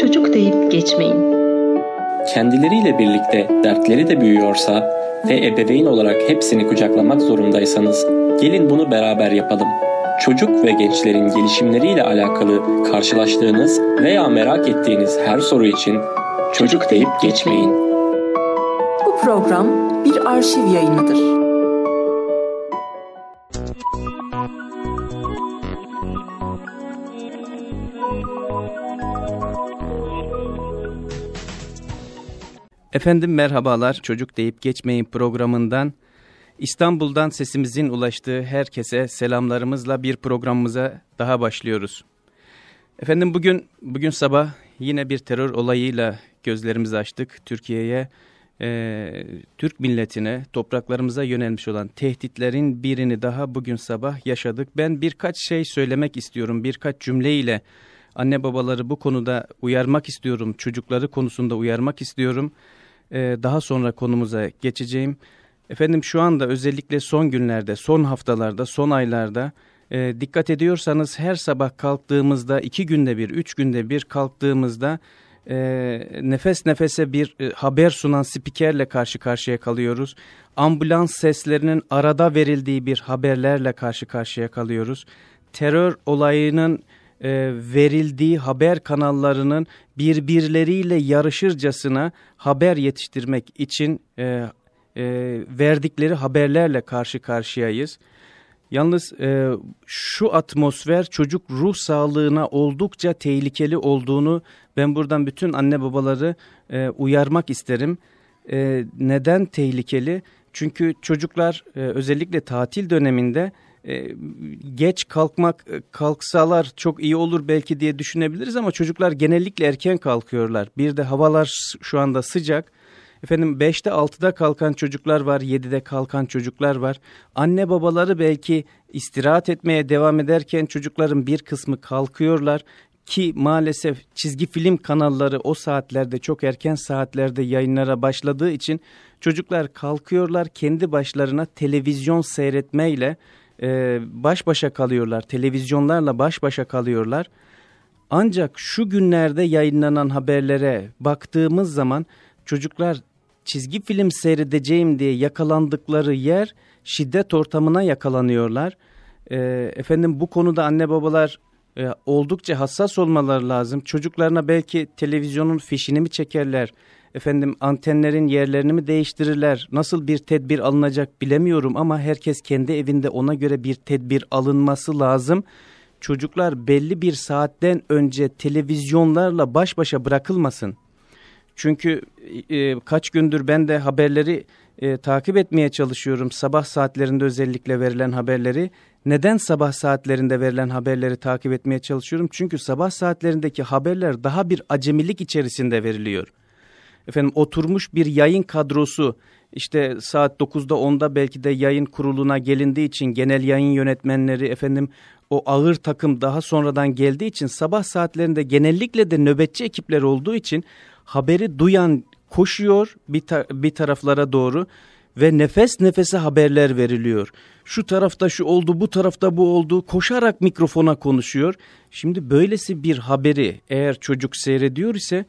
çocuk deyip geçmeyin. Kendileriyle birlikte dertleri de büyüyorsa ve ebeveyn olarak hepsini kucaklamak zorundaysanız gelin bunu beraber yapalım. Çocuk ve gençlerin gelişimleriyle alakalı karşılaştığınız veya merak ettiğiniz her soru için çocuk deyip geçmeyin. Bu program bir arşiv yayınıdır. Efendim merhabalar Çocuk Deyip Geçmeyin programından İstanbul'dan sesimizin ulaştığı herkese selamlarımızla bir programımıza daha başlıyoruz. Efendim bugün bugün sabah yine bir terör olayıyla gözlerimizi açtık. Türkiye'ye, e, Türk milletine, topraklarımıza yönelmiş olan tehditlerin birini daha bugün sabah yaşadık. Ben birkaç şey söylemek istiyorum, birkaç cümleyle anne babaları bu konuda uyarmak istiyorum, çocukları konusunda uyarmak istiyorum e, daha sonra konumuza geçeceğim. Efendim şu anda özellikle son günlerde, son haftalarda, son aylarda e, dikkat ediyorsanız her sabah kalktığımızda iki günde bir, üç günde bir kalktığımızda e, nefes nefese bir e, haber sunan spikerle karşı karşıya kalıyoruz. Ambulans seslerinin arada verildiği bir haberlerle karşı karşıya kalıyoruz. Terör olayının e, verildiği haber kanallarının birbirleriyle yarışırcasına haber yetiştirmek için e, e, verdikleri haberlerle karşı karşıyayız. Yalnız e, şu atmosfer çocuk ruh sağlığına oldukça tehlikeli olduğunu ben buradan bütün anne babaları e, uyarmak isterim. E, neden tehlikeli? Çünkü çocuklar e, özellikle tatil döneminde e, geç kalkmak e, kalksalar çok iyi olur belki diye düşünebiliriz ama çocuklar genellikle erken kalkıyorlar. Bir de havalar şu anda sıcak. Efendim 5'te 6'da kalkan çocuklar var, 7'de kalkan çocuklar var. Anne babaları belki istirahat etmeye devam ederken çocukların bir kısmı kalkıyorlar ki maalesef çizgi film kanalları o saatlerde çok erken saatlerde yayınlara başladığı için çocuklar kalkıyorlar kendi başlarına televizyon seyretmeyle e, baş başa kalıyorlar. Televizyonlarla baş başa kalıyorlar. Ancak şu günlerde yayınlanan haberlere baktığımız zaman çocuklar çizgi film seyredeceğim diye yakalandıkları yer şiddet ortamına yakalanıyorlar. E, efendim bu konuda anne babalar e, oldukça hassas olmaları lazım. Çocuklarına belki televizyonun fişini mi çekerler? efendim antenlerin yerlerini mi değiştirirler? Nasıl bir tedbir alınacak bilemiyorum ama herkes kendi evinde ona göre bir tedbir alınması lazım. Çocuklar belli bir saatten önce televizyonlarla baş başa bırakılmasın. Çünkü e, kaç gündür ben de haberleri e, takip etmeye çalışıyorum. Sabah saatlerinde özellikle verilen haberleri. Neden sabah saatlerinde verilen haberleri takip etmeye çalışıyorum? Çünkü sabah saatlerindeki haberler daha bir acemilik içerisinde veriliyor efendim oturmuş bir yayın kadrosu işte saat 9'da 10'da belki de yayın kuruluna gelindiği için genel yayın yönetmenleri efendim o ağır takım daha sonradan geldiği için sabah saatlerinde genellikle de nöbetçi ekipler olduğu için haberi duyan koşuyor bir, ta bir taraflara doğru ve nefes nefese haberler veriliyor. Şu tarafta şu oldu, bu tarafta bu oldu. Koşarak mikrofona konuşuyor. Şimdi böylesi bir haberi eğer çocuk seyrediyor ise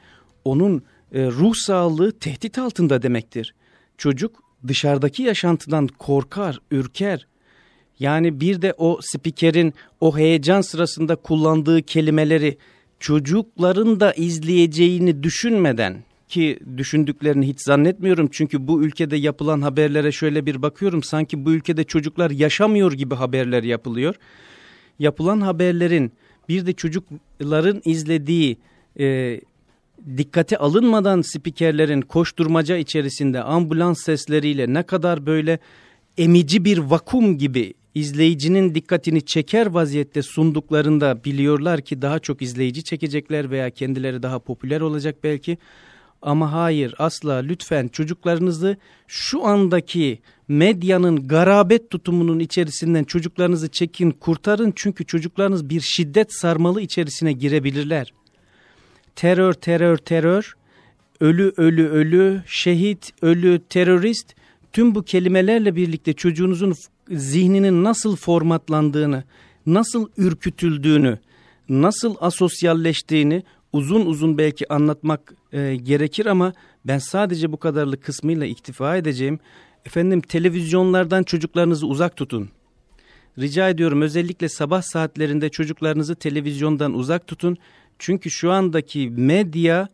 onun e, ruh sağlığı tehdit altında demektir. Çocuk dışarıdaki yaşantıdan korkar, ürker. Yani bir de o spikerin o heyecan sırasında kullandığı kelimeleri çocukların da izleyeceğini düşünmeden ki düşündüklerini hiç zannetmiyorum. Çünkü bu ülkede yapılan haberlere şöyle bir bakıyorum. Sanki bu ülkede çocuklar yaşamıyor gibi haberler yapılıyor. Yapılan haberlerin bir de çocukların izlediği e, dikkate alınmadan spikerlerin koşturmaca içerisinde ambulans sesleriyle ne kadar böyle emici bir vakum gibi izleyicinin dikkatini çeker vaziyette sunduklarında biliyorlar ki daha çok izleyici çekecekler veya kendileri daha popüler olacak belki. Ama hayır asla lütfen çocuklarınızı şu andaki medyanın garabet tutumunun içerisinden çocuklarınızı çekin kurtarın. Çünkü çocuklarınız bir şiddet sarmalı içerisine girebilirler terör terör terör, ölü ölü ölü, şehit ölü terörist tüm bu kelimelerle birlikte çocuğunuzun zihninin nasıl formatlandığını, nasıl ürkütüldüğünü, nasıl asosyalleştiğini uzun uzun belki anlatmak e, gerekir ama ben sadece bu kadarlık kısmıyla iktifa edeceğim. Efendim televizyonlardan çocuklarınızı uzak tutun. Rica ediyorum özellikle sabah saatlerinde çocuklarınızı televizyondan uzak tutun. Çünkü şu andaki medya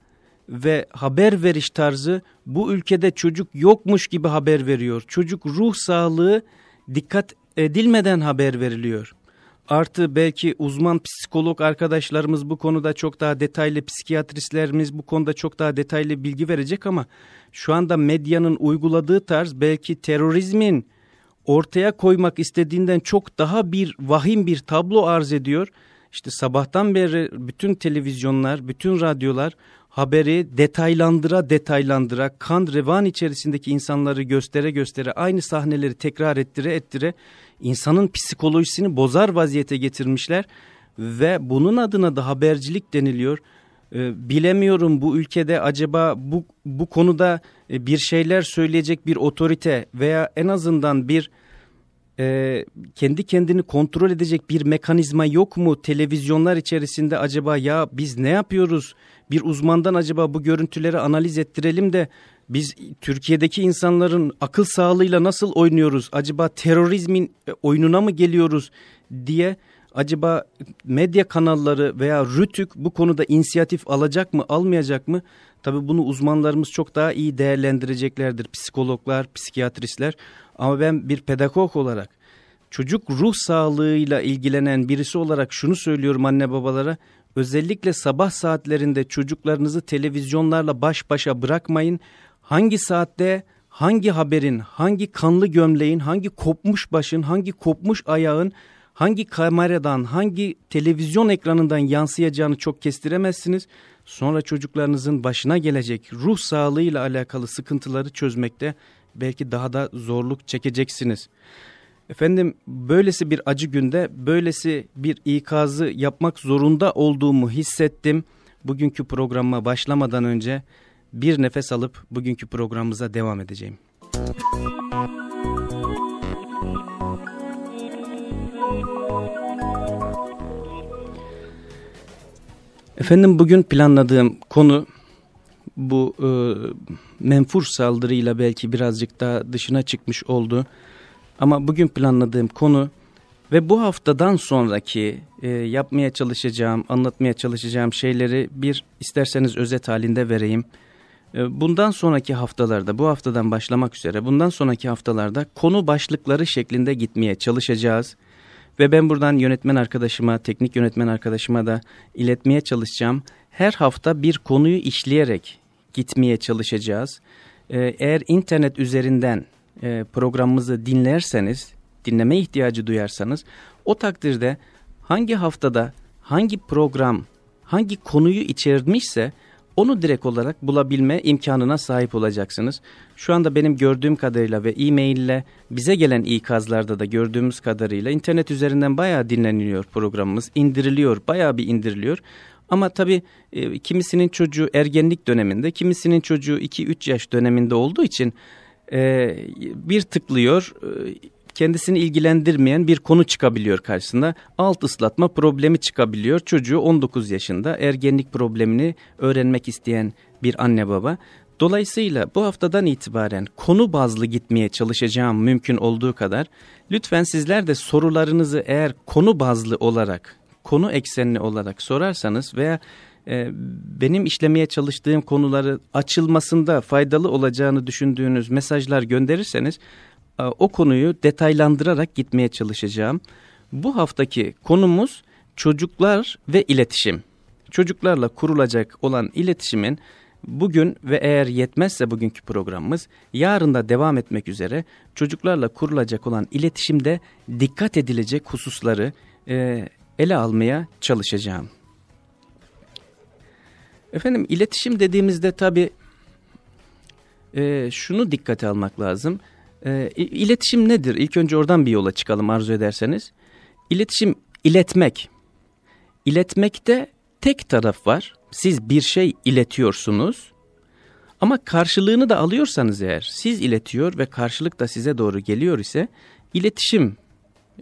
ve haber veriş tarzı bu ülkede çocuk yokmuş gibi haber veriyor. Çocuk ruh sağlığı dikkat edilmeden haber veriliyor. Artı belki uzman psikolog arkadaşlarımız bu konuda çok daha detaylı, psikiyatristlerimiz bu konuda çok daha detaylı bilgi verecek ama şu anda medyanın uyguladığı tarz belki terörizmin ortaya koymak istediğinden çok daha bir vahim bir tablo arz ediyor işte sabahtan beri bütün televizyonlar, bütün radyolar haberi detaylandıra detaylandıra kan revan içerisindeki insanları göstere göstere aynı sahneleri tekrar ettire ettire insanın psikolojisini bozar vaziyete getirmişler ve bunun adına da habercilik deniliyor. Ee, bilemiyorum bu ülkede acaba bu bu konuda e, bir şeyler söyleyecek bir otorite veya en azından bir e, kendi kendini kontrol edecek bir mekanizma yok mu televizyonlar içerisinde acaba ya biz ne yapıyoruz bir uzmandan acaba bu görüntüleri analiz ettirelim de biz Türkiye'deki insanların akıl sağlığıyla nasıl oynuyoruz acaba terörizmin e, oyununa mı geliyoruz diye acaba medya kanalları veya Rütük bu konuda inisiyatif alacak mı almayacak mı? Tabii bunu uzmanlarımız çok daha iyi değerlendireceklerdir. Psikologlar, psikiyatristler. Ama ben bir pedagog olarak çocuk ruh sağlığıyla ilgilenen birisi olarak şunu söylüyorum anne babalara. Özellikle sabah saatlerinde çocuklarınızı televizyonlarla baş başa bırakmayın. Hangi saatte hangi haberin, hangi kanlı gömleğin, hangi kopmuş başın, hangi kopmuş ayağın, hangi kameradan, hangi televizyon ekranından yansıyacağını çok kestiremezsiniz. Sonra çocuklarınızın başına gelecek ruh sağlığıyla alakalı sıkıntıları çözmekte belki daha da zorluk çekeceksiniz. Efendim böylesi bir acı günde böylesi bir ikazı yapmak zorunda olduğumu hissettim. Bugünkü programa başlamadan önce bir nefes alıp bugünkü programımıza devam edeceğim. Müzik Efendim bugün planladığım konu bu e, menfur saldırıyla belki birazcık daha dışına çıkmış oldu. Ama bugün planladığım konu ve bu haftadan sonraki e, yapmaya çalışacağım, anlatmaya çalışacağım şeyleri bir isterseniz özet halinde vereyim. E, bundan sonraki haftalarda, bu haftadan başlamak üzere bundan sonraki haftalarda konu başlıkları şeklinde gitmeye çalışacağız. Ve ben buradan yönetmen arkadaşıma, teknik yönetmen arkadaşıma da iletmeye çalışacağım. Her hafta bir konuyu işleyerek gitmeye çalışacağız. Ee, eğer internet üzerinden e, programımızı dinlerseniz, dinleme ihtiyacı duyarsanız o takdirde hangi haftada hangi program hangi konuyu içermişse onu direkt olarak bulabilme imkanına sahip olacaksınız. Şu anda benim gördüğüm kadarıyla ve e-mail ile bize gelen ikazlarda da gördüğümüz kadarıyla internet üzerinden bayağı dinleniliyor programımız. indiriliyor, bayağı bir indiriliyor. Ama tabii e, kimisinin çocuğu ergenlik döneminde, kimisinin çocuğu 2-3 yaş döneminde olduğu için e, bir tıklıyor, e, kendisini ilgilendirmeyen bir konu çıkabiliyor karşısında. Alt ıslatma problemi çıkabiliyor. Çocuğu 19 yaşında ergenlik problemini öğrenmek isteyen bir anne baba. Dolayısıyla bu haftadan itibaren konu bazlı gitmeye çalışacağım mümkün olduğu kadar. Lütfen sizler de sorularınızı eğer konu bazlı olarak, konu eksenli olarak sorarsanız veya e, benim işlemeye çalıştığım konuları açılmasında faydalı olacağını düşündüğünüz mesajlar gönderirseniz e, o konuyu detaylandırarak gitmeye çalışacağım. Bu haftaki konumuz çocuklar ve iletişim. Çocuklarla kurulacak olan iletişimin Bugün ve eğer yetmezse bugünkü programımız yarın da devam etmek üzere çocuklarla kurulacak olan iletişimde dikkat edilecek hususları e, ele almaya çalışacağım. Efendim iletişim dediğimizde tabi e, şunu dikkate almak lazım. E, iletişim nedir? İlk önce oradan bir yola çıkalım arzu ederseniz. İletişim iletmek. İletmekte tek taraf var siz bir şey iletiyorsunuz ama karşılığını da alıyorsanız eğer siz iletiyor ve karşılık da size doğru geliyor ise iletişim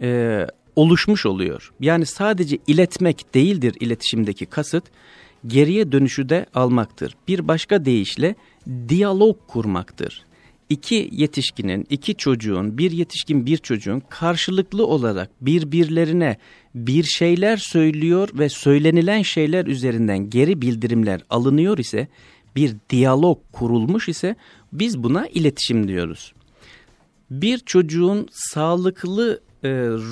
e, oluşmuş oluyor. Yani sadece iletmek değildir iletişimdeki kasıt geriye dönüşü de almaktır. Bir başka deyişle diyalog kurmaktır iki yetişkinin, iki çocuğun, bir yetişkin bir çocuğun karşılıklı olarak birbirlerine bir şeyler söylüyor ve söylenilen şeyler üzerinden geri bildirimler alınıyor ise, bir diyalog kurulmuş ise biz buna iletişim diyoruz. Bir çocuğun sağlıklı e,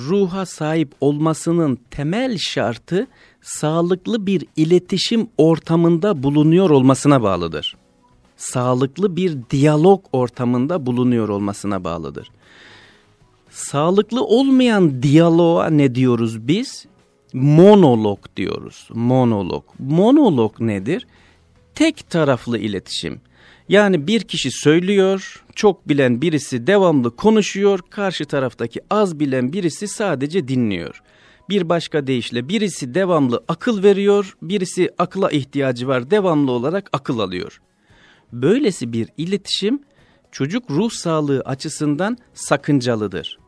ruha sahip olmasının temel şartı sağlıklı bir iletişim ortamında bulunuyor olmasına bağlıdır sağlıklı bir diyalog ortamında bulunuyor olmasına bağlıdır. Sağlıklı olmayan diyaloğa ne diyoruz biz? Monolog diyoruz. Monolog. Monolog nedir? Tek taraflı iletişim. Yani bir kişi söylüyor, çok bilen birisi devamlı konuşuyor, karşı taraftaki az bilen birisi sadece dinliyor. Bir başka deyişle birisi devamlı akıl veriyor, birisi akla ihtiyacı var devamlı olarak akıl alıyor böylesi bir iletişim çocuk ruh sağlığı açısından sakıncalıdır.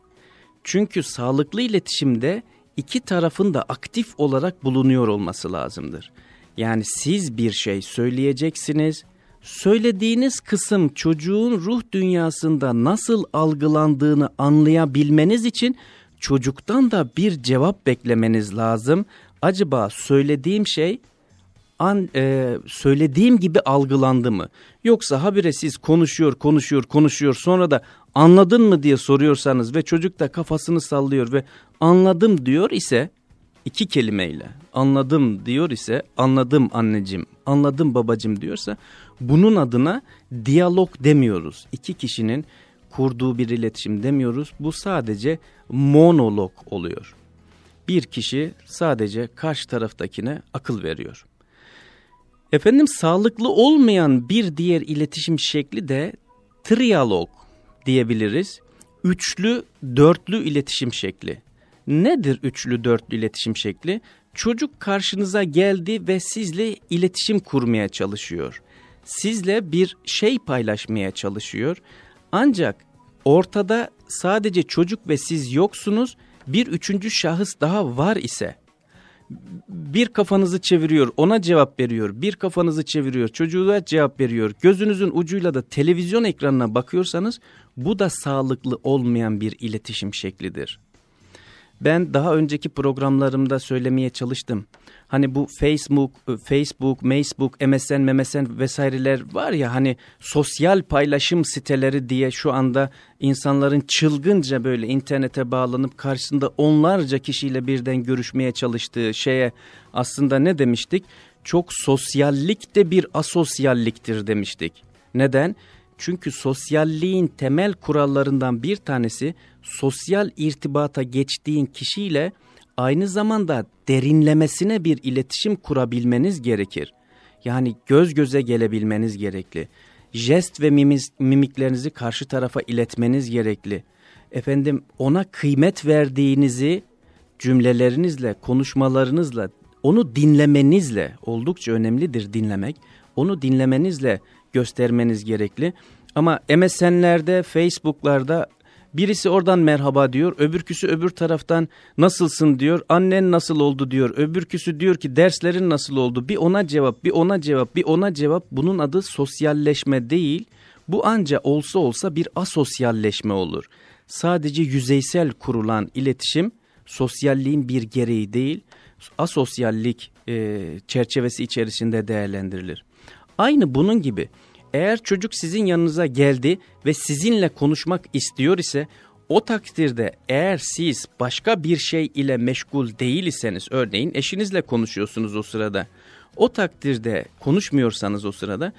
Çünkü sağlıklı iletişimde iki tarafın da aktif olarak bulunuyor olması lazımdır. Yani siz bir şey söyleyeceksiniz. Söylediğiniz kısım çocuğun ruh dünyasında nasıl algılandığını anlayabilmeniz için çocuktan da bir cevap beklemeniz lazım. Acaba söylediğim şey an e, söylediğim gibi algılandı mı? Yoksa habire siz konuşuyor, konuşuyor, konuşuyor sonra da anladın mı diye soruyorsanız ve çocuk da kafasını sallıyor ve anladım diyor ise iki kelimeyle anladım diyor ise anladım anneciğim, anladım babacığım diyorsa bunun adına diyalog demiyoruz. İki kişinin kurduğu bir iletişim demiyoruz. Bu sadece monolog oluyor. Bir kişi sadece karşı taraftakine akıl veriyor. Efendim sağlıklı olmayan bir diğer iletişim şekli de triyalog diyebiliriz. Üçlü, dörtlü iletişim şekli. Nedir üçlü, dörtlü iletişim şekli? Çocuk karşınıza geldi ve sizle iletişim kurmaya çalışıyor. Sizle bir şey paylaşmaya çalışıyor. Ancak ortada sadece çocuk ve siz yoksunuz. Bir üçüncü şahıs daha var ise bir kafanızı çeviriyor ona cevap veriyor bir kafanızı çeviriyor çocuğa cevap veriyor gözünüzün ucuyla da televizyon ekranına bakıyorsanız bu da sağlıklı olmayan bir iletişim şeklidir ben daha önceki programlarımda söylemeye çalıştım. Hani bu Facebook, e, Facebook, Facebook, MSN, MSN vesaireler var ya hani sosyal paylaşım siteleri diye şu anda insanların çılgınca böyle internete bağlanıp karşısında onlarca kişiyle birden görüşmeye çalıştığı şeye aslında ne demiştik? Çok sosyallik de bir asosyalliktir demiştik. Neden? Çünkü sosyalliğin temel kurallarından bir tanesi sosyal irtibata geçtiğin kişiyle aynı zamanda derinlemesine bir iletişim kurabilmeniz gerekir. Yani göz göze gelebilmeniz gerekli. Jest ve mimiklerinizi karşı tarafa iletmeniz gerekli. Efendim ona kıymet verdiğinizi cümlelerinizle, konuşmalarınızla, onu dinlemenizle oldukça önemlidir dinlemek. Onu dinlemenizle göstermeniz gerekli. Ama MSN'lerde, Facebook'larda birisi oradan merhaba diyor, öbürküsü öbür taraftan nasılsın diyor, annen nasıl oldu diyor, öbürküsü diyor ki derslerin nasıl oldu, bir ona cevap, bir ona cevap, bir ona cevap. Bunun adı sosyalleşme değil, bu anca olsa olsa bir asosyalleşme olur. Sadece yüzeysel kurulan iletişim sosyalliğin bir gereği değil, asosyallik e, çerçevesi içerisinde değerlendirilir. Aynı bunun gibi eğer çocuk sizin yanınıza geldi ve sizinle konuşmak istiyor ise o takdirde eğer siz başka bir şey ile meşgul değil iseniz örneğin eşinizle konuşuyorsunuz o sırada o takdirde konuşmuyorsanız o sırada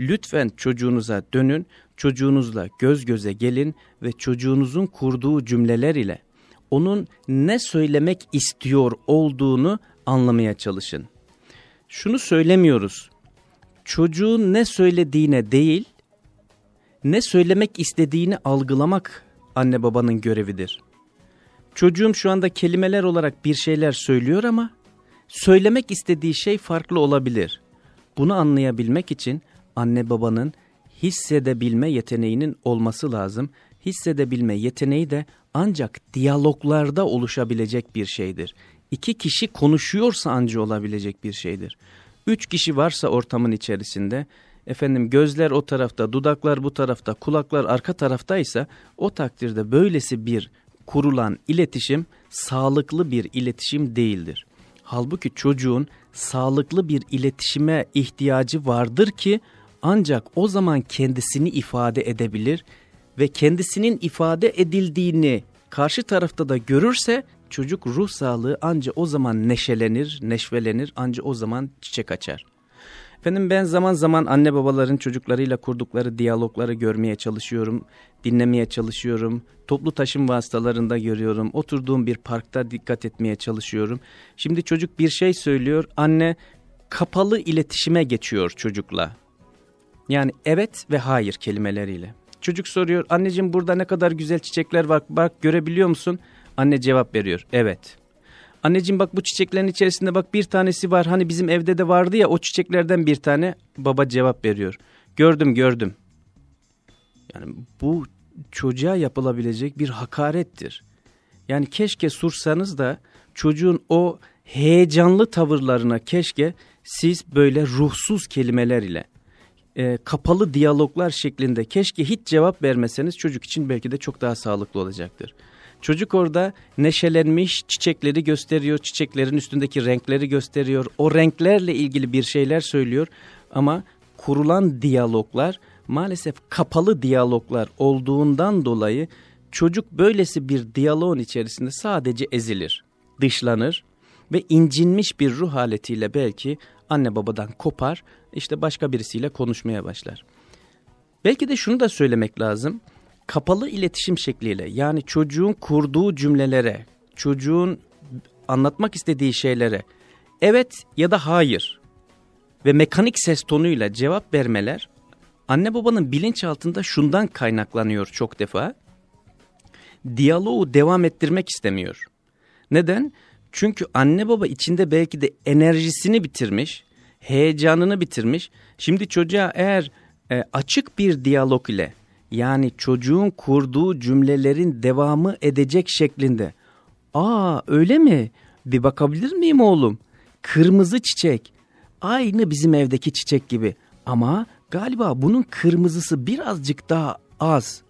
lütfen çocuğunuza dönün çocuğunuzla göz göze gelin ve çocuğunuzun kurduğu cümleler ile onun ne söylemek istiyor olduğunu anlamaya çalışın. Şunu söylemiyoruz çocuğun ne söylediğine değil, ne söylemek istediğini algılamak anne babanın görevidir. Çocuğum şu anda kelimeler olarak bir şeyler söylüyor ama söylemek istediği şey farklı olabilir. Bunu anlayabilmek için anne babanın hissedebilme yeteneğinin olması lazım. Hissedebilme yeteneği de ancak diyaloglarda oluşabilecek bir şeydir. İki kişi konuşuyorsa anca olabilecek bir şeydir. Üç kişi varsa ortamın içerisinde efendim gözler o tarafta, dudaklar bu tarafta, kulaklar arka taraftaysa o takdirde böylesi bir kurulan iletişim sağlıklı bir iletişim değildir. Halbuki çocuğun sağlıklı bir iletişime ihtiyacı vardır ki ancak o zaman kendisini ifade edebilir ve kendisinin ifade edildiğini karşı tarafta da görürse çocuk ruh sağlığı anca o zaman neşelenir, neşvelenir, anca o zaman çiçek açar. Efendim ben zaman zaman anne babaların çocuklarıyla kurdukları diyalogları görmeye çalışıyorum, dinlemeye çalışıyorum. Toplu taşım vasıtalarında görüyorum. Oturduğum bir parkta dikkat etmeye çalışıyorum. Şimdi çocuk bir şey söylüyor. Anne kapalı iletişime geçiyor çocukla. Yani evet ve hayır kelimeleriyle. Çocuk soruyor anneciğim burada ne kadar güzel çiçekler var bak görebiliyor musun? Anne cevap veriyor. Evet. Anneciğim bak bu çiçeklerin içerisinde bak bir tanesi var. Hani bizim evde de vardı ya o çiçeklerden bir tane. Baba cevap veriyor. Gördüm gördüm. Yani bu çocuğa yapılabilecek bir hakarettir. Yani keşke sursanız da çocuğun o heyecanlı tavırlarına keşke siz böyle ruhsuz kelimeler ile e, kapalı diyaloglar şeklinde keşke hiç cevap vermeseniz çocuk için belki de çok daha sağlıklı olacaktır. Çocuk orada neşelenmiş çiçekleri gösteriyor. Çiçeklerin üstündeki renkleri gösteriyor. O renklerle ilgili bir şeyler söylüyor. Ama kurulan diyaloglar maalesef kapalı diyaloglar olduğundan dolayı çocuk böylesi bir diyaloğun içerisinde sadece ezilir, dışlanır ve incinmiş bir ruh haletiyle belki anne babadan kopar, işte başka birisiyle konuşmaya başlar. Belki de şunu da söylemek lazım kapalı iletişim şekliyle yani çocuğun kurduğu cümlelere, çocuğun anlatmak istediği şeylere evet ya da hayır ve mekanik ses tonuyla cevap vermeler anne babanın bilinç altında şundan kaynaklanıyor çok defa. Diyaloğu devam ettirmek istemiyor. Neden? Çünkü anne baba içinde belki de enerjisini bitirmiş, heyecanını bitirmiş. Şimdi çocuğa eğer e, açık bir diyalog ile yani çocuğun kurduğu cümlelerin devamı edecek şeklinde. Aa öyle mi? Bir bakabilir miyim oğlum? Kırmızı çiçek. Aynı bizim evdeki çiçek gibi. Ama galiba bunun kırmızısı birazcık daha az.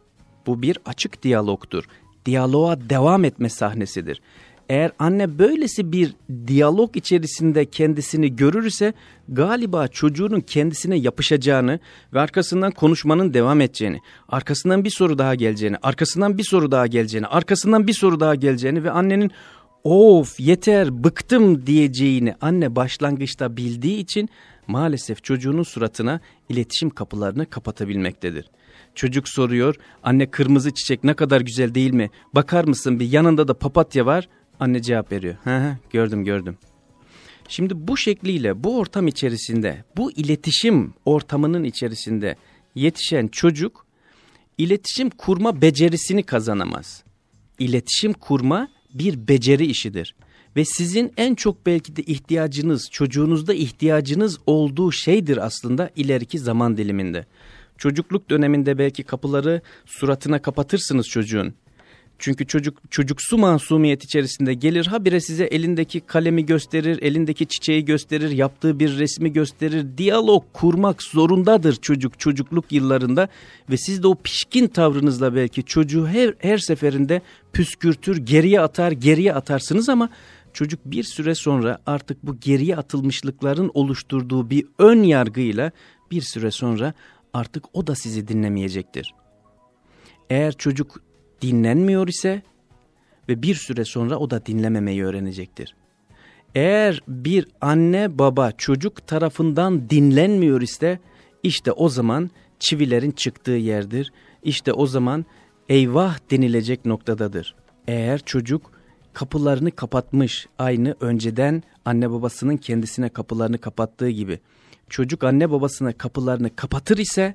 Bu bir açık diyalogtur. Diyaloğa devam etme sahnesidir. Eğer anne böylesi bir diyalog içerisinde kendisini görürse galiba çocuğunun kendisine yapışacağını ve arkasından konuşmanın devam edeceğini, arkasından bir soru daha geleceğini, arkasından bir soru daha geleceğini, arkasından bir soru daha geleceğini ve annenin of yeter bıktım diyeceğini anne başlangıçta bildiği için maalesef çocuğunun suratına iletişim kapılarını kapatabilmektedir. Çocuk soruyor anne kırmızı çiçek ne kadar güzel değil mi bakar mısın bir yanında da papatya var Anne cevap veriyor. gördüm gördüm. Şimdi bu şekliyle bu ortam içerisinde bu iletişim ortamının içerisinde yetişen çocuk iletişim kurma becerisini kazanamaz. İletişim kurma bir beceri işidir. Ve sizin en çok belki de ihtiyacınız, çocuğunuzda ihtiyacınız olduğu şeydir aslında ileriki zaman diliminde. Çocukluk döneminde belki kapıları suratına kapatırsınız çocuğun. Çünkü çocuk çocuksu masumiyet içerisinde gelir habire size elindeki kalemi gösterir, elindeki çiçeği gösterir, yaptığı bir resmi gösterir. Diyalog kurmak zorundadır çocuk çocukluk yıllarında ve siz de o pişkin tavrınızla belki çocuğu her, her seferinde püskürtür, geriye atar, geriye atarsınız ama çocuk bir süre sonra artık bu geriye atılmışlıkların oluşturduğu bir ön yargıyla bir süre sonra artık o da sizi dinlemeyecektir. Eğer çocuk dinlenmiyor ise ve bir süre sonra o da dinlememeyi öğrenecektir. Eğer bir anne baba çocuk tarafından dinlenmiyor ise işte o zaman çivilerin çıktığı yerdir. İşte o zaman eyvah denilecek noktadadır. Eğer çocuk kapılarını kapatmış aynı önceden anne babasının kendisine kapılarını kapattığı gibi çocuk anne babasına kapılarını kapatır ise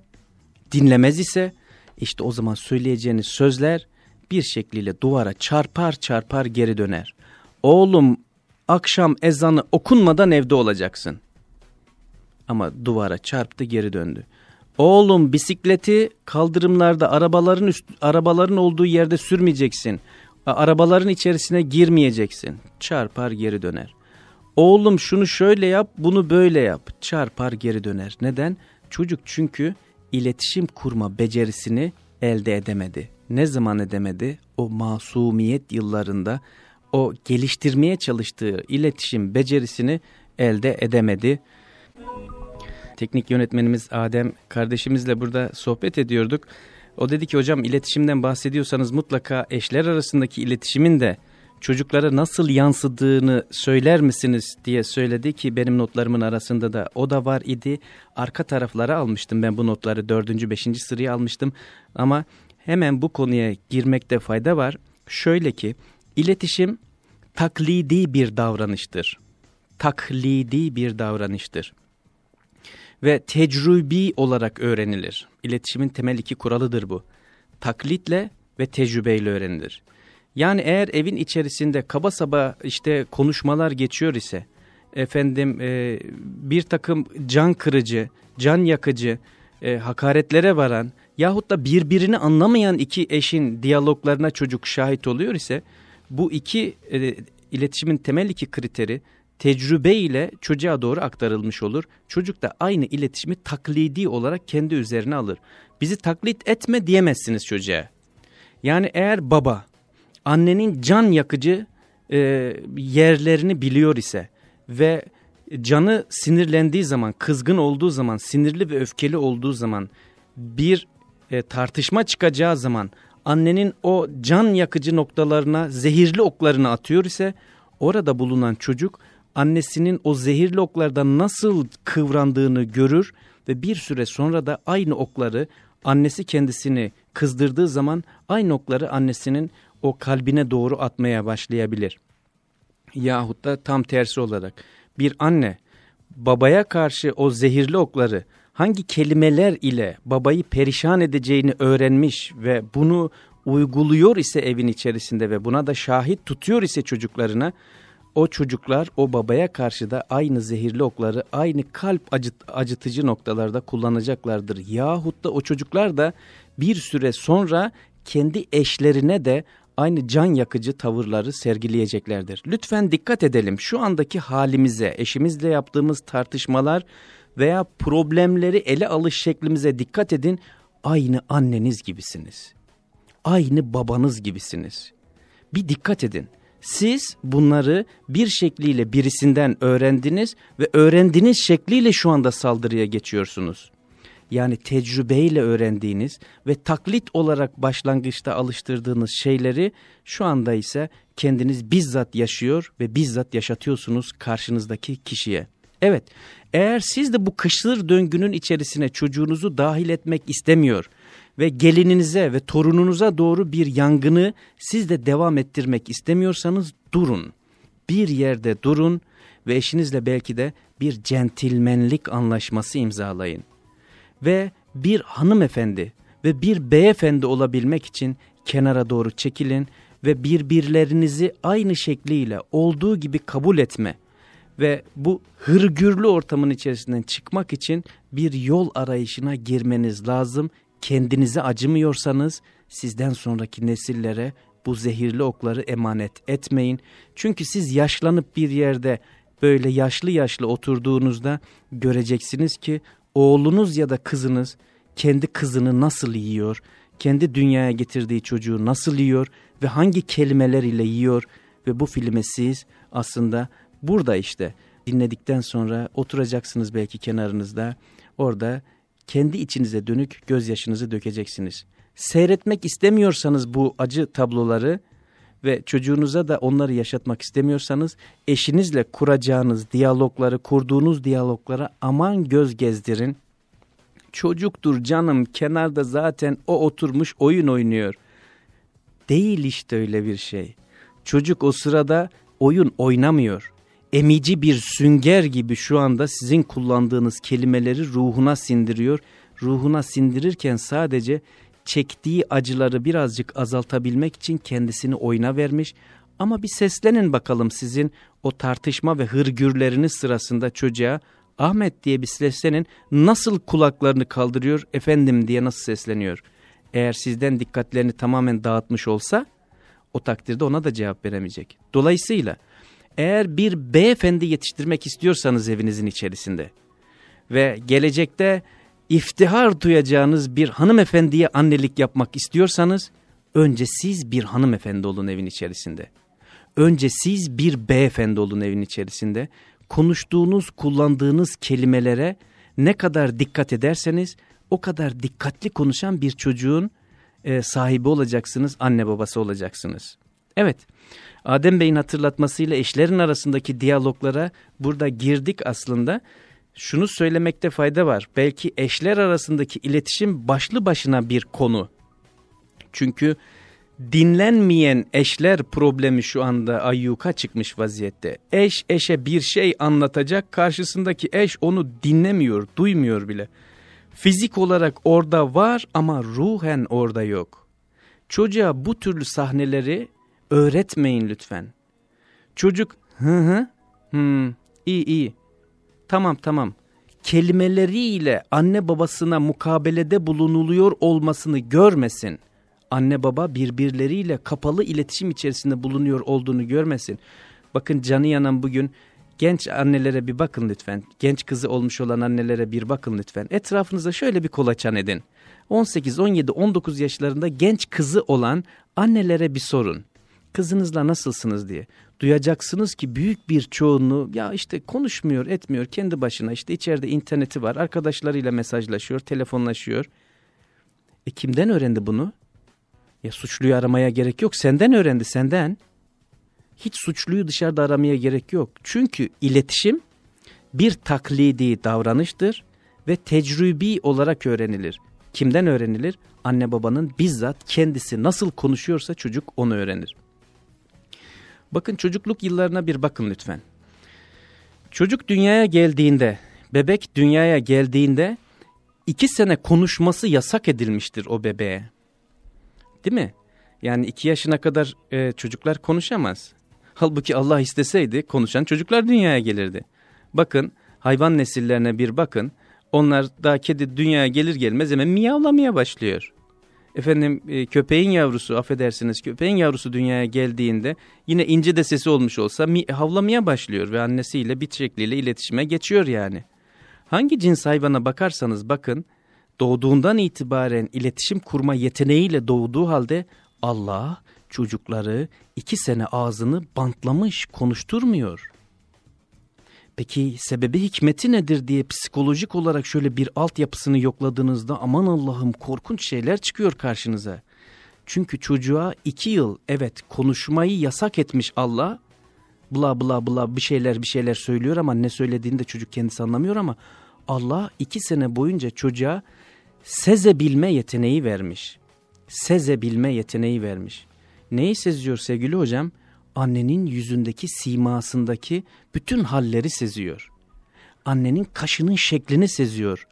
dinlemez ise işte o zaman söyleyeceğiniz sözler bir şekliyle duvara çarpar çarpar geri döner. Oğlum akşam ezanı okunmadan evde olacaksın. Ama duvara çarptı geri döndü. Oğlum bisikleti kaldırımlarda arabaların üst, arabaların olduğu yerde sürmeyeceksin. Arabaların içerisine girmeyeceksin. Çarpar geri döner. Oğlum şunu şöyle yap, bunu böyle yap. Çarpar geri döner. Neden? Çocuk çünkü iletişim kurma becerisini elde edemedi ne zaman edemedi? O masumiyet yıllarında o geliştirmeye çalıştığı iletişim becerisini elde edemedi. Teknik yönetmenimiz Adem kardeşimizle burada sohbet ediyorduk. O dedi ki hocam iletişimden bahsediyorsanız mutlaka eşler arasındaki iletişimin de çocuklara nasıl yansıdığını söyler misiniz diye söyledi ki benim notlarımın arasında da o da var idi. Arka taraflara almıştım ben bu notları dördüncü beşinci sıraya almıştım ama hemen bu konuya girmekte fayda var. Şöyle ki iletişim taklidi bir davranıştır. Taklidi bir davranıştır. Ve tecrübi olarak öğrenilir. İletişimin temel iki kuralıdır bu. Taklitle ve tecrübeyle öğrenilir. Yani eğer evin içerisinde kaba saba işte konuşmalar geçiyor ise efendim e, bir takım can kırıcı, can yakıcı, e, hakaretlere varan yahut da birbirini anlamayan iki eşin diyaloglarına çocuk şahit oluyor ise bu iki e, iletişimin temel iki kriteri tecrübe ile çocuğa doğru aktarılmış olur. Çocuk da aynı iletişimi taklidi olarak kendi üzerine alır. Bizi taklit etme diyemezsiniz çocuğa. Yani eğer baba annenin can yakıcı e, yerlerini biliyor ise ve canı sinirlendiği zaman, kızgın olduğu zaman, sinirli ve öfkeli olduğu zaman bir e, tartışma çıkacağı zaman annenin o can yakıcı noktalarına zehirli oklarını atıyor ise orada bulunan çocuk annesinin o zehirli oklardan nasıl kıvrandığını görür ve bir süre sonra da aynı okları annesi kendisini kızdırdığı zaman aynı okları annesinin o kalbine doğru atmaya başlayabilir. Yahut da tam tersi olarak bir anne babaya karşı o zehirli okları hangi kelimeler ile babayı perişan edeceğini öğrenmiş ve bunu uyguluyor ise evin içerisinde ve buna da şahit tutuyor ise çocuklarına o çocuklar o babaya karşı da aynı zehirli okları aynı kalp acıt, acıtıcı noktalarda kullanacaklardır. Yahut da o çocuklar da bir süre sonra kendi eşlerine de aynı can yakıcı tavırları sergileyeceklerdir. Lütfen dikkat edelim şu andaki halimize, eşimizle yaptığımız tartışmalar veya problemleri ele alış şeklimize dikkat edin. Aynı anneniz gibisiniz. Aynı babanız gibisiniz. Bir dikkat edin. Siz bunları bir şekliyle birisinden öğrendiniz ve öğrendiğiniz şekliyle şu anda saldırıya geçiyorsunuz. Yani tecrübeyle öğrendiğiniz ve taklit olarak başlangıçta alıştırdığınız şeyleri şu anda ise kendiniz bizzat yaşıyor ve bizzat yaşatıyorsunuz karşınızdaki kişiye. Evet eğer siz de bu kışır döngünün içerisine çocuğunuzu dahil etmek istemiyor ve gelininize ve torununuza doğru bir yangını siz de devam ettirmek istemiyorsanız durun. Bir yerde durun ve eşinizle belki de bir centilmenlik anlaşması imzalayın. Ve bir hanımefendi ve bir beyefendi olabilmek için kenara doğru çekilin ve birbirlerinizi aynı şekliyle olduğu gibi kabul etme ve bu hırgürlü ortamın içerisinden çıkmak için bir yol arayışına girmeniz lazım. Kendinize acımıyorsanız sizden sonraki nesillere bu zehirli okları emanet etmeyin. Çünkü siz yaşlanıp bir yerde böyle yaşlı yaşlı oturduğunuzda göreceksiniz ki oğlunuz ya da kızınız kendi kızını nasıl yiyor, kendi dünyaya getirdiği çocuğu nasıl yiyor ve hangi kelimeler ile yiyor ve bu filme siz aslında burada işte dinledikten sonra oturacaksınız belki kenarınızda. Orada kendi içinize dönük gözyaşınızı dökeceksiniz. Seyretmek istemiyorsanız bu acı tabloları ve çocuğunuza da onları yaşatmak istemiyorsanız eşinizle kuracağınız diyalogları, kurduğunuz diyaloglara aman göz gezdirin. Çocuktur canım kenarda zaten o oturmuş oyun oynuyor. Değil işte öyle bir şey. Çocuk o sırada oyun oynamıyor emici bir sünger gibi şu anda sizin kullandığınız kelimeleri ruhuna sindiriyor. Ruhuna sindirirken sadece çektiği acıları birazcık azaltabilmek için kendisini oyuna vermiş. Ama bir seslenin bakalım sizin o tartışma ve hırgürleriniz sırasında çocuğa Ahmet diye bir seslenin nasıl kulaklarını kaldırıyor efendim diye nasıl sesleniyor. Eğer sizden dikkatlerini tamamen dağıtmış olsa o takdirde ona da cevap veremeyecek. Dolayısıyla eğer bir beyefendi yetiştirmek istiyorsanız evinizin içerisinde ve gelecekte iftihar duyacağınız bir hanımefendiye annelik yapmak istiyorsanız önce siz bir hanımefendi olun evin içerisinde. Önce siz bir beyefendi olun evin içerisinde. Konuştuğunuz, kullandığınız kelimelere ne kadar dikkat ederseniz o kadar dikkatli konuşan bir çocuğun e, sahibi olacaksınız, anne babası olacaksınız. Evet. Adem Bey'in hatırlatmasıyla eşlerin arasındaki diyaloglara burada girdik aslında. Şunu söylemekte fayda var. Belki eşler arasındaki iletişim başlı başına bir konu. Çünkü dinlenmeyen eşler problemi şu anda ayyuka çıkmış vaziyette. Eş eşe bir şey anlatacak karşısındaki eş onu dinlemiyor, duymuyor bile. Fizik olarak orada var ama ruhen orada yok. Çocuğa bu türlü sahneleri öğretmeyin lütfen. Çocuk hı hı hmm, iyi iyi tamam tamam kelimeleriyle anne babasına mukabelede bulunuluyor olmasını görmesin. Anne baba birbirleriyle kapalı iletişim içerisinde bulunuyor olduğunu görmesin. Bakın canı yanan bugün genç annelere bir bakın lütfen. Genç kızı olmuş olan annelere bir bakın lütfen. Etrafınıza şöyle bir kolaçan edin. 18, 17, 19 yaşlarında genç kızı olan annelere bir sorun kızınızla nasılsınız diye duyacaksınız ki büyük bir çoğunluğu ya işte konuşmuyor etmiyor kendi başına işte içeride interneti var arkadaşlarıyla mesajlaşıyor telefonlaşıyor. E kimden öğrendi bunu? Ya suçluyu aramaya gerek yok senden öğrendi senden. Hiç suçluyu dışarıda aramaya gerek yok. Çünkü iletişim bir taklidi davranıştır ve tecrübi olarak öğrenilir. Kimden öğrenilir? Anne babanın bizzat kendisi nasıl konuşuyorsa çocuk onu öğrenir. Bakın çocukluk yıllarına bir bakın lütfen. Çocuk dünyaya geldiğinde, bebek dünyaya geldiğinde iki sene konuşması yasak edilmiştir o bebeğe. Değil mi? Yani iki yaşına kadar e, çocuklar konuşamaz. Halbuki Allah isteseydi konuşan çocuklar dünyaya gelirdi. Bakın hayvan nesillerine bir bakın. Onlar da kedi dünyaya gelir gelmez hemen miyavlamaya başlıyor efendim e, köpeğin yavrusu affedersiniz köpeğin yavrusu dünyaya geldiğinde yine ince de sesi olmuş olsa mi, havlamaya başlıyor ve annesiyle bit şekliyle iletişime geçiyor yani. Hangi cins hayvana bakarsanız bakın doğduğundan itibaren iletişim kurma yeteneğiyle doğduğu halde Allah çocukları iki sene ağzını bantlamış konuşturmuyor. Peki sebebi hikmeti nedir diye psikolojik olarak şöyle bir altyapısını yokladığınızda aman Allah'ım korkunç şeyler çıkıyor karşınıza. Çünkü çocuğa iki yıl evet konuşmayı yasak etmiş Allah bla bla bla bir şeyler bir şeyler söylüyor ama ne söylediğini de çocuk kendisi anlamıyor ama Allah iki sene boyunca çocuğa sezebilme yeteneği vermiş. Sezebilme yeteneği vermiş. Neyi seziyor sevgili hocam? annenin yüzündeki simasındaki bütün halleri seziyor. Annenin kaşının şeklini seziyor.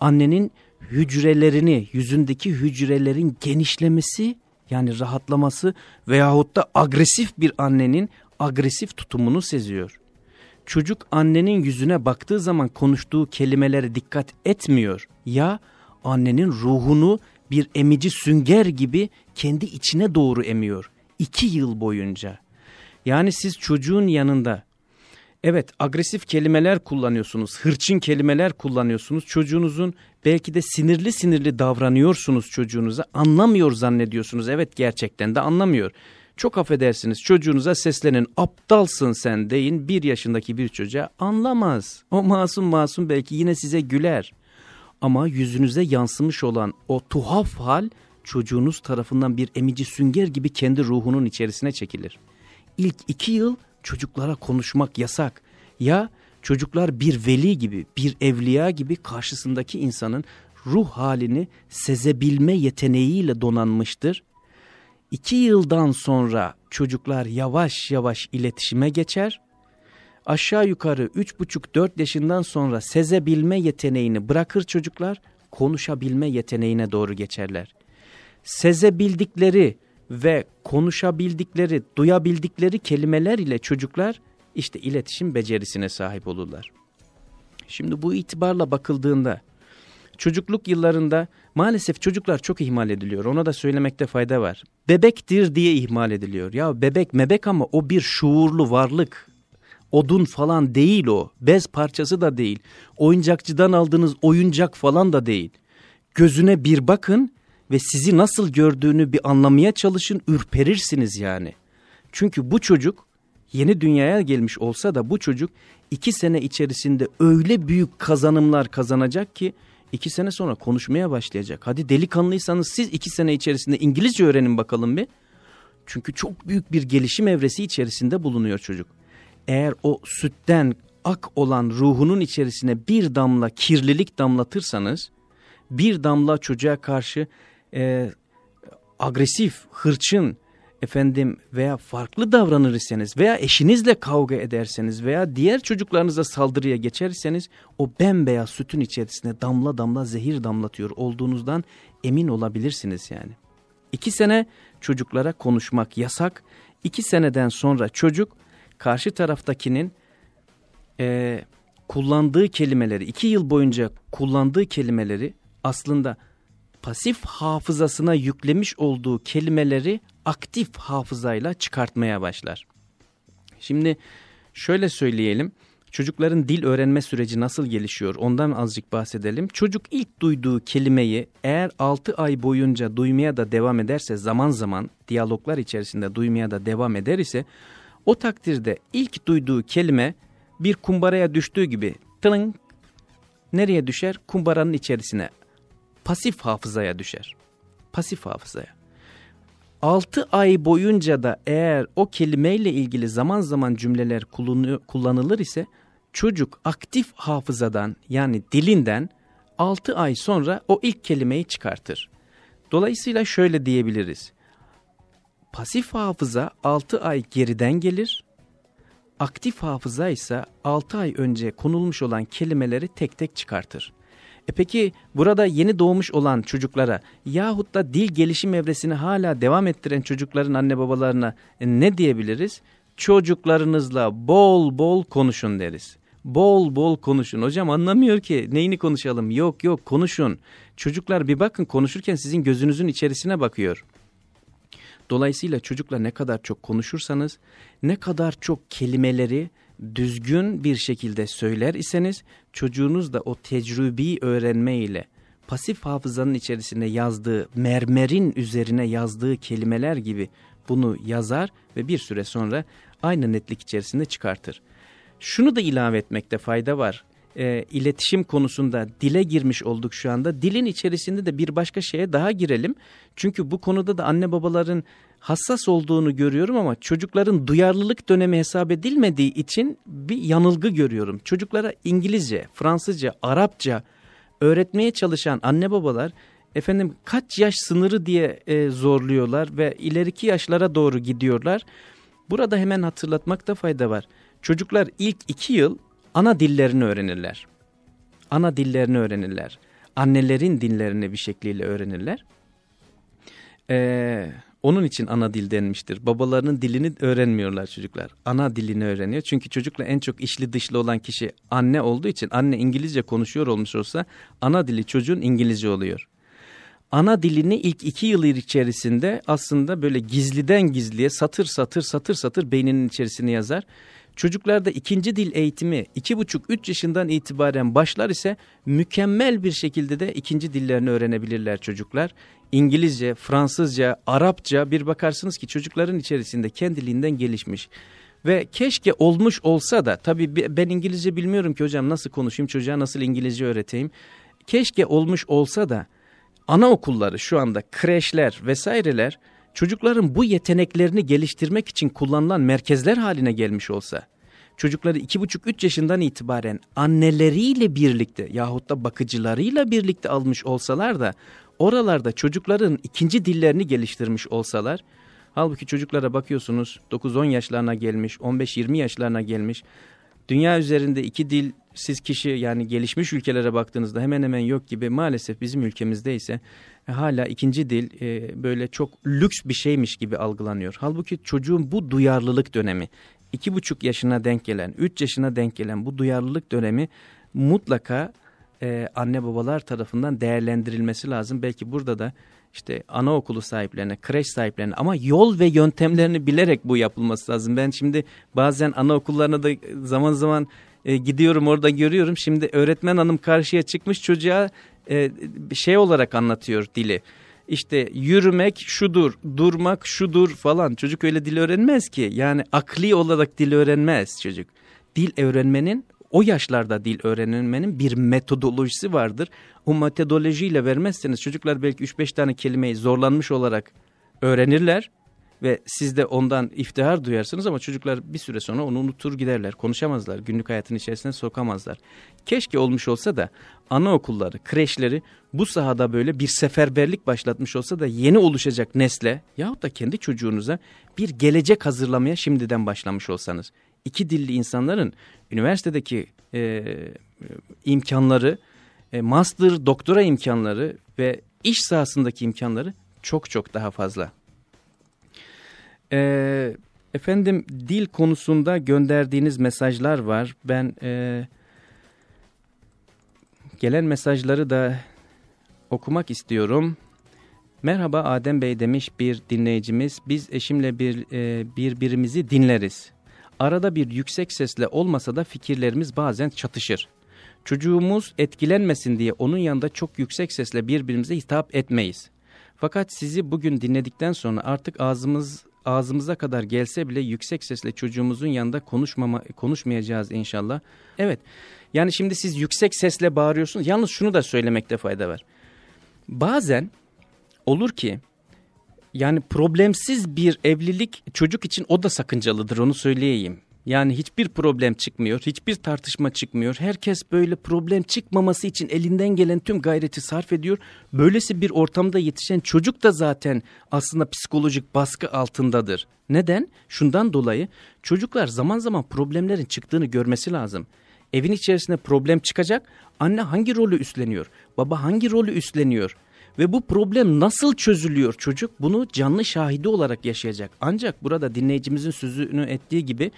Annenin hücrelerini, yüzündeki hücrelerin genişlemesi yani rahatlaması veyahut da agresif bir annenin agresif tutumunu seziyor. Çocuk annenin yüzüne baktığı zaman konuştuğu kelimelere dikkat etmiyor ya annenin ruhunu bir emici sünger gibi kendi içine doğru emiyor. İki yıl boyunca yani siz çocuğun yanında evet agresif kelimeler kullanıyorsunuz, hırçın kelimeler kullanıyorsunuz. Çocuğunuzun belki de sinirli sinirli davranıyorsunuz çocuğunuza anlamıyor zannediyorsunuz. Evet gerçekten de anlamıyor. Çok affedersiniz çocuğunuza seslenin aptalsın sen deyin bir yaşındaki bir çocuğa anlamaz. O masum masum belki yine size güler. Ama yüzünüze yansımış olan o tuhaf hal çocuğunuz tarafından bir emici sünger gibi kendi ruhunun içerisine çekilir ilk iki yıl çocuklara konuşmak yasak. Ya çocuklar bir veli gibi, bir evliya gibi karşısındaki insanın ruh halini sezebilme yeteneğiyle donanmıştır. İki yıldan sonra çocuklar yavaş yavaş iletişime geçer. Aşağı yukarı üç buçuk dört yaşından sonra sezebilme yeteneğini bırakır çocuklar, konuşabilme yeteneğine doğru geçerler. Sezebildikleri ve konuşabildikleri, duyabildikleri kelimeler ile çocuklar işte iletişim becerisine sahip olurlar. Şimdi bu itibarla bakıldığında çocukluk yıllarında maalesef çocuklar çok ihmal ediliyor. Ona da söylemekte fayda var. Bebektir diye ihmal ediliyor. Ya bebek mebek ama o bir şuurlu varlık. Odun falan değil o. Bez parçası da değil. Oyuncakçıdan aldığınız oyuncak falan da değil. Gözüne bir bakın ve sizi nasıl gördüğünü bir anlamaya çalışın ürperirsiniz yani. Çünkü bu çocuk yeni dünyaya gelmiş olsa da bu çocuk iki sene içerisinde öyle büyük kazanımlar kazanacak ki iki sene sonra konuşmaya başlayacak. Hadi delikanlıysanız siz iki sene içerisinde İngilizce öğrenin bakalım bir. Çünkü çok büyük bir gelişim evresi içerisinde bulunuyor çocuk. Eğer o sütten ak olan ruhunun içerisine bir damla kirlilik damlatırsanız bir damla çocuğa karşı e, agresif, hırçın efendim veya farklı davranır iseniz veya eşinizle kavga ederseniz veya diğer çocuklarınıza saldırıya geçerseniz o bembeyaz sütün içerisine damla damla zehir damlatıyor olduğunuzdan emin olabilirsiniz yani. İki sene çocuklara konuşmak yasak. İki seneden sonra çocuk karşı taraftakinin e, kullandığı kelimeleri iki yıl boyunca kullandığı kelimeleri aslında pasif hafızasına yüklemiş olduğu kelimeleri aktif hafızayla çıkartmaya başlar. Şimdi şöyle söyleyelim. Çocukların dil öğrenme süreci nasıl gelişiyor ondan azıcık bahsedelim. Çocuk ilk duyduğu kelimeyi eğer 6 ay boyunca duymaya da devam ederse zaman zaman diyaloglar içerisinde duymaya da devam eder ise o takdirde ilk duyduğu kelime bir kumbaraya düştüğü gibi tınıng nereye düşer? Kumbaranın içerisine pasif hafızaya düşer. Pasif hafızaya. 6 ay boyunca da eğer o kelimeyle ilgili zaman zaman cümleler kullanılır ise çocuk aktif hafızadan yani dilinden 6 ay sonra o ilk kelimeyi çıkartır. Dolayısıyla şöyle diyebiliriz. Pasif hafıza 6 ay geriden gelir. Aktif hafıza ise 6 ay önce konulmuş olan kelimeleri tek tek çıkartır. E peki burada yeni doğmuş olan çocuklara yahut da dil gelişim evresini hala devam ettiren çocukların anne babalarına e, ne diyebiliriz? Çocuklarınızla bol bol konuşun deriz. Bol bol konuşun. Hocam anlamıyor ki neyini konuşalım. Yok yok konuşun. Çocuklar bir bakın konuşurken sizin gözünüzün içerisine bakıyor. Dolayısıyla çocukla ne kadar çok konuşursanız, ne kadar çok kelimeleri, düzgün bir şekilde söyler iseniz çocuğunuz da o tecrübi öğrenme ile pasif hafızanın içerisinde yazdığı mermerin üzerine yazdığı kelimeler gibi bunu yazar ve bir süre sonra aynı netlik içerisinde çıkartır. Şunu da ilave etmekte fayda var. E, iletişim konusunda dile girmiş olduk şu anda. Dilin içerisinde de bir başka şeye daha girelim. Çünkü bu konuda da anne babaların hassas olduğunu görüyorum ama çocukların duyarlılık dönemi hesap edilmediği için bir yanılgı görüyorum. Çocuklara İngilizce, Fransızca, Arapça öğretmeye çalışan anne babalar efendim kaç yaş sınırı diye e, zorluyorlar ve ileriki yaşlara doğru gidiyorlar. Burada hemen hatırlatmakta fayda var. Çocuklar ilk iki yıl ana dillerini öğrenirler. Ana dillerini öğrenirler. Annelerin dinlerini bir şekliyle öğrenirler. Ee, onun için ana dil denmiştir. Babalarının dilini öğrenmiyorlar çocuklar. Ana dilini öğreniyor. Çünkü çocukla en çok işli dışlı olan kişi anne olduğu için anne İngilizce konuşuyor olmuş olsa ana dili çocuğun İngilizce oluyor. Ana dilini ilk iki yıl içerisinde aslında böyle gizliden gizliye satır satır satır satır beyninin içerisine yazar. Çocuklarda ikinci dil eğitimi iki buçuk üç yaşından itibaren başlar ise mükemmel bir şekilde de ikinci dillerini öğrenebilirler çocuklar. İngilizce, Fransızca, Arapça bir bakarsınız ki çocukların içerisinde kendiliğinden gelişmiş. Ve keşke olmuş olsa da tabii ben İngilizce bilmiyorum ki hocam nasıl konuşayım çocuğa nasıl İngilizce öğreteyim. Keşke olmuş olsa da anaokulları şu anda kreşler vesaireler çocukların bu yeteneklerini geliştirmek için kullanılan merkezler haline gelmiş olsa çocukları iki buçuk üç yaşından itibaren anneleriyle birlikte yahut da bakıcılarıyla birlikte almış olsalar da oralarda çocukların ikinci dillerini geliştirmiş olsalar, halbuki çocuklara bakıyorsunuz 9-10 yaşlarına gelmiş, 15-20 yaşlarına gelmiş, dünya üzerinde iki dil kişi yani gelişmiş ülkelere baktığınızda hemen hemen yok gibi maalesef bizim ülkemizde ise e, hala ikinci dil e, böyle çok lüks bir şeymiş gibi algılanıyor. Halbuki çocuğun bu duyarlılık dönemi iki buçuk yaşına denk gelen, üç yaşına denk gelen bu duyarlılık dönemi mutlaka e, anne babalar tarafından değerlendirilmesi lazım. Belki burada da işte anaokulu sahiplerine, kreş sahiplerine ama yol ve yöntemlerini bilerek bu yapılması lazım. Ben şimdi bazen anaokullarına da zaman zaman e, gidiyorum orada görüyorum. Şimdi öğretmen hanım karşıya çıkmış çocuğa e, şey olarak anlatıyor dili. İşte yürümek şudur, durmak şudur falan. Çocuk öyle dil öğrenmez ki. Yani akli olarak dil öğrenmez çocuk. Dil öğrenmenin o yaşlarda dil öğrenilmenin bir metodolojisi vardır. O metodolojiyle vermezseniz çocuklar belki 3-5 tane kelimeyi zorlanmış olarak öğrenirler ve siz de ondan iftihar duyarsınız ama çocuklar bir süre sonra onu unutur giderler. Konuşamazlar, günlük hayatın içerisine sokamazlar. Keşke olmuş olsa da anaokulları, kreşleri bu sahada böyle bir seferberlik başlatmış olsa da yeni oluşacak nesle yahut da kendi çocuğunuza bir gelecek hazırlamaya şimdiden başlamış olsanız iki dilli insanların üniversitedeki e, e, imkanları, e, master, doktora imkanları ve iş sahasındaki imkanları çok çok daha fazla. E, efendim dil konusunda gönderdiğiniz mesajlar var. Ben e, gelen mesajları da okumak istiyorum. Merhaba Adem Bey demiş bir dinleyicimiz. Biz eşimle bir e, birbirimizi dinleriz. Arada bir yüksek sesle olmasa da fikirlerimiz bazen çatışır. Çocuğumuz etkilenmesin diye onun yanında çok yüksek sesle birbirimize hitap etmeyiz. Fakat sizi bugün dinledikten sonra artık ağzımız ağzımıza kadar gelse bile yüksek sesle çocuğumuzun yanında konuşmama, konuşmayacağız inşallah. Evet yani şimdi siz yüksek sesle bağırıyorsunuz. Yalnız şunu da söylemekte fayda var. Bazen olur ki yani problemsiz bir evlilik çocuk için o da sakıncalıdır onu söyleyeyim. Yani hiçbir problem çıkmıyor, hiçbir tartışma çıkmıyor. Herkes böyle problem çıkmaması için elinden gelen tüm gayreti sarf ediyor. Böylesi bir ortamda yetişen çocuk da zaten aslında psikolojik baskı altındadır. Neden? Şundan dolayı çocuklar zaman zaman problemlerin çıktığını görmesi lazım. Evin içerisinde problem çıkacak. Anne hangi rolü üstleniyor? Baba hangi rolü üstleniyor? Ve bu problem nasıl çözülüyor çocuk bunu canlı şahidi olarak yaşayacak. Ancak burada dinleyicimizin sözünü ettiği gibi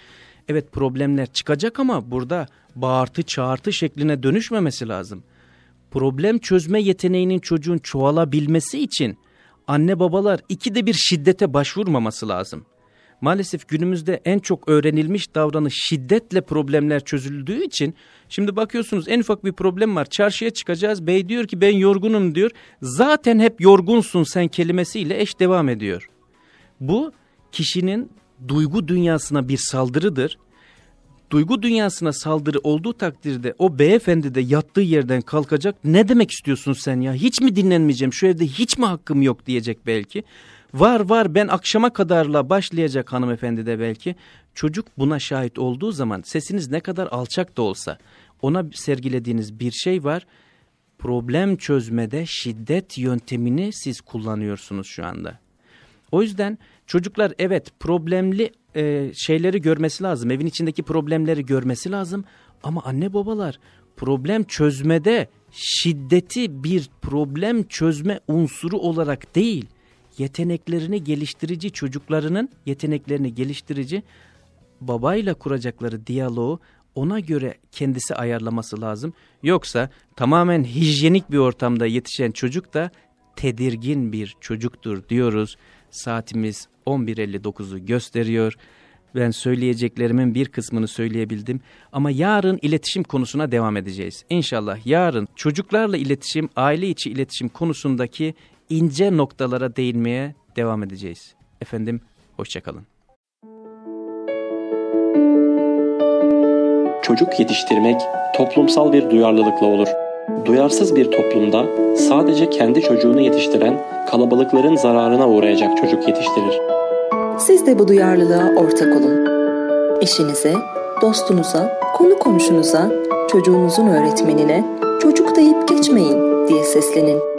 evet problemler çıkacak ama burada bağırtı çağırtı şekline dönüşmemesi lazım. Problem çözme yeteneğinin çocuğun çoğalabilmesi için anne babalar ikide bir şiddete başvurmaması lazım maalesef günümüzde en çok öğrenilmiş davranış şiddetle problemler çözüldüğü için şimdi bakıyorsunuz en ufak bir problem var. Çarşıya çıkacağız. Bey diyor ki ben yorgunum diyor. Zaten hep yorgunsun sen kelimesiyle eş devam ediyor. Bu kişinin duygu dünyasına bir saldırıdır. Duygu dünyasına saldırı olduğu takdirde o beyefendi de yattığı yerden kalkacak. Ne demek istiyorsun sen ya? Hiç mi dinlenmeyeceğim? Şu evde hiç mi hakkım yok diyecek belki. Var var ben akşama kadarla başlayacak hanımefendi de belki. Çocuk buna şahit olduğu zaman sesiniz ne kadar alçak da olsa ona sergilediğiniz bir şey var. Problem çözmede şiddet yöntemini siz kullanıyorsunuz şu anda. O yüzden çocuklar evet problemli e, şeyleri görmesi lazım. Evin içindeki problemleri görmesi lazım. Ama anne babalar problem çözmede şiddeti bir problem çözme unsuru olarak değil yeteneklerini geliştirici çocuklarının yeteneklerini geliştirici babayla kuracakları diyaloğu ona göre kendisi ayarlaması lazım. Yoksa tamamen hijyenik bir ortamda yetişen çocuk da tedirgin bir çocuktur diyoruz. Saatimiz 11.59'u gösteriyor. Ben söyleyeceklerimin bir kısmını söyleyebildim ama yarın iletişim konusuna devam edeceğiz. İnşallah yarın çocuklarla iletişim, aile içi iletişim konusundaki ince noktalara değinmeye devam edeceğiz. Efendim hoşçakalın. Çocuk yetiştirmek toplumsal bir duyarlılıkla olur. Duyarsız bir toplumda sadece kendi çocuğunu yetiştiren kalabalıkların zararına uğrayacak çocuk yetiştirir. Siz de bu duyarlılığa ortak olun. Eşinize, dostunuza, konu komşunuza, çocuğunuzun öğretmenine çocuk deyip geçmeyin diye seslenin.